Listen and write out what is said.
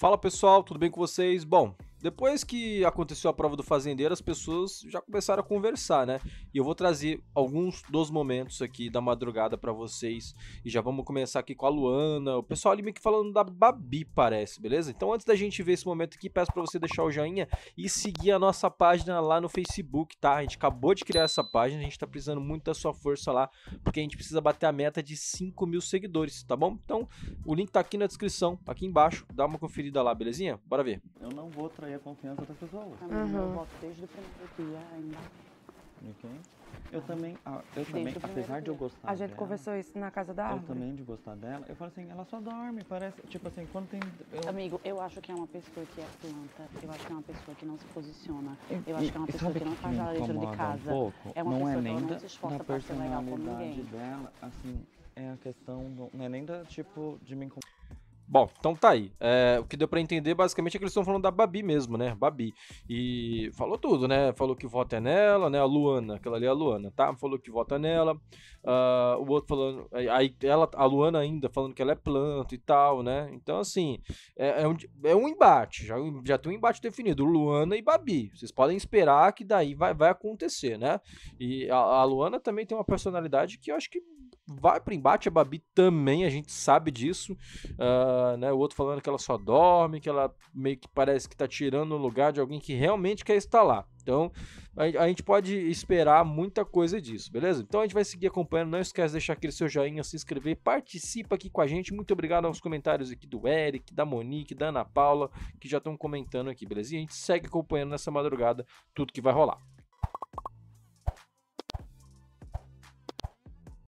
Fala pessoal, tudo bem com vocês? Bom, depois que aconteceu a prova do fazendeiro, as pessoas já começaram a conversar, né? E eu vou trazer alguns dos momentos aqui da madrugada para vocês. E já vamos começar aqui com a Luana. O pessoal ali meio que falando da Babi, parece, beleza? Então antes da gente ver esse momento aqui, peço para você deixar o joinha e seguir a nossa página lá no Facebook, tá? A gente acabou de criar essa página, a gente tá precisando muito da sua força lá, porque a gente precisa bater a meta de 5 mil seguidores, tá bom? Então o link tá aqui na descrição, aqui embaixo. Dá uma conferida lá, belezinha? Bora ver. Eu não vou trazer e a confiança das pessoas. Uhum. Eu voto desde o primeiro dia ainda. também, ah, eu também apesar de eu gostar A gente dela, conversou isso na casa da árvore. Eu também de gostar dela, eu falo assim, ela só dorme, parece, tipo assim, quando tem... Eu... Amigo, eu acho que é uma pessoa que é planta, eu acho que é uma pessoa que não se posiciona, eu acho que é uma pessoa que não faz ela dentro de casa. Um é uma não é pessoa é nem que não se esforça para pra ser legal com ninguém. dela, assim, é a questão, do, não é nem da, tipo, de me incomodar. Bom, então tá aí. É, o que deu para entender basicamente é que eles estão falando da Babi mesmo, né? Babi. E falou tudo, né? Falou que vota nela, né? A Luana, aquela ali é a Luana, tá? Falou que vota nela. Uh, o outro falando. Aí ela, a Luana ainda falando que ela é planta e tal, né? Então, assim, é, é, um, é um embate. Já, já tem um embate definido. Luana e Babi. Vocês podem esperar que daí vai, vai acontecer, né? E a, a Luana também tem uma personalidade que eu acho que vai para embate, a Babi também, a gente sabe disso. Uh, né? O outro falando que ela só dorme, que ela meio que parece que tá tirando o lugar de alguém que realmente quer estar lá. Então, a, a, gente pode esperar muita coisa disso, beleza? Então a gente vai seguir acompanhando. Não esquece de deixar aquele seu joinha, se inscrever, participa aqui com a gente. Muito obrigado aos comentários aqui do Eric, da Monique, da Ana Paula, que já estão comentando aqui, beleza? E a gente segue acompanhando nessa madrugada tudo que vai rolar.